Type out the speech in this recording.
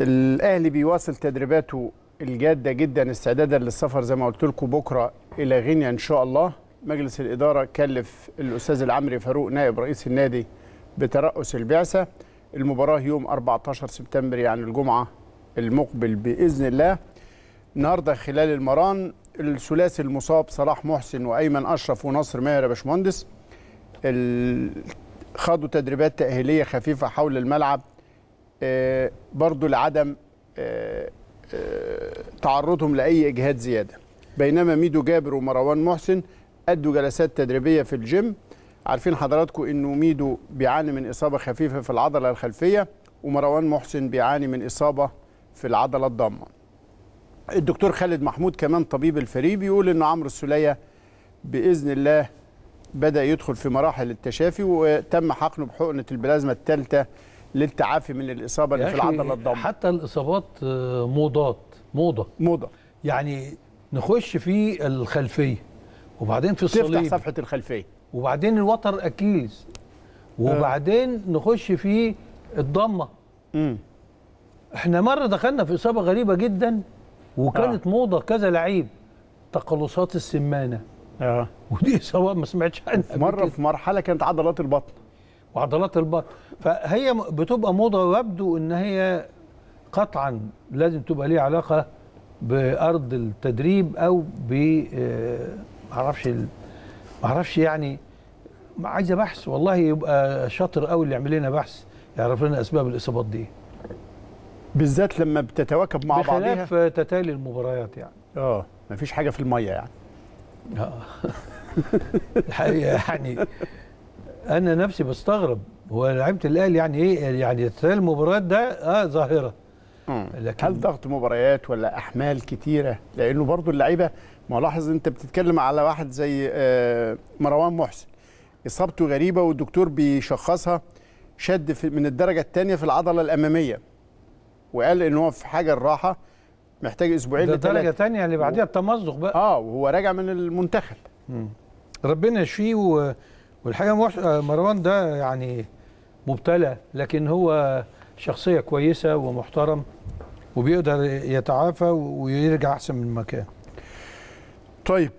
الاهلي بيواصل تدريباته الجاده جدا استعدادا للسفر زي ما قلت لكم بكره الى غينيا ان شاء الله مجلس الاداره كلف الاستاذ العمري فاروق نائب رئيس النادي بترأس البعثه المباراه يوم 14 سبتمبر يعني الجمعه المقبل باذن الله النهارده خلال المران الثلاثي المصاب صلاح محسن وايمن اشرف ونصر ماهر يا باشمهندس خاضوا تدريبات تاهيليه خفيفه حول الملعب آه، برضو لعدم آه، آه، تعرضهم لاي اجهاد زياده بينما ميدو جابر ومروان محسن ادوا جلسات تدريبيه في الجيم عارفين حضراتكم انه ميدو بيعاني من اصابه خفيفه في العضله الخلفيه ومروان محسن بيعاني من اصابه في العضله الضامه الدكتور خالد محمود كمان طبيب الفريق بيقول ان عمرو السلية باذن الله بدا يدخل في مراحل التشافي وتم حقنه بحقنه البلازما الثالثه للتعافي من الاصابه اللي في العضله الضمه حتى الاصابات آه، موضات موضه موضه يعني نخش في الخلفيه وبعدين في الصليب تفتح صفحه الخلفيه وبعدين الوتر اكيز آه. وبعدين نخش في الضمه امم احنا مره دخلنا في اصابه غريبه جدا وكانت آه. موضه كذا لعيب تقلصات السمانه اه ودي اصابه ما سمعتش عنها مره في مرحله كانت عضلات البطن وعضلات البطن فهي بتبقى موضه ويبدو ان هي قطعا لازم تبقى ليها علاقه بارض التدريب او ب آه، معرفش معرفش يعني عايزه بحث والله يبقى شاطر قوي اللي يعمل لنا بحث يعرف لنا اسباب الاصابات دي بالذات لما بتتواكب مع بعضها بخلاف تتالي المباريات يعني اه مفيش حاجه في الميه يعني اه الحقيقه يعني انا نفسي بستغرب هو لعيبه الاهلي يعني ايه يعني ثلاث المباريات ده اه ظاهره لكن هل ضغط مباريات ولا احمال كتيره لانه برضو اللعيبه ملاحظ انت بتتكلم على واحد زي آه، مروان محسن اصابته غريبه والدكتور بيشخصها شد من الدرجه الثانيه في العضله الاماميه وقال ان هو في حاجه الراحه محتاج اسبوعين ده درجه ثانيه اللي بعديها التمزق بقى اه وهو راجع من المنتخب ربنا يشفيه والحقيقه آه، مروان ده يعني مبتلى لكن هو شخصيه كويسه ومحترم وبيقدر يتعافى ويرجع احسن من مكان طيب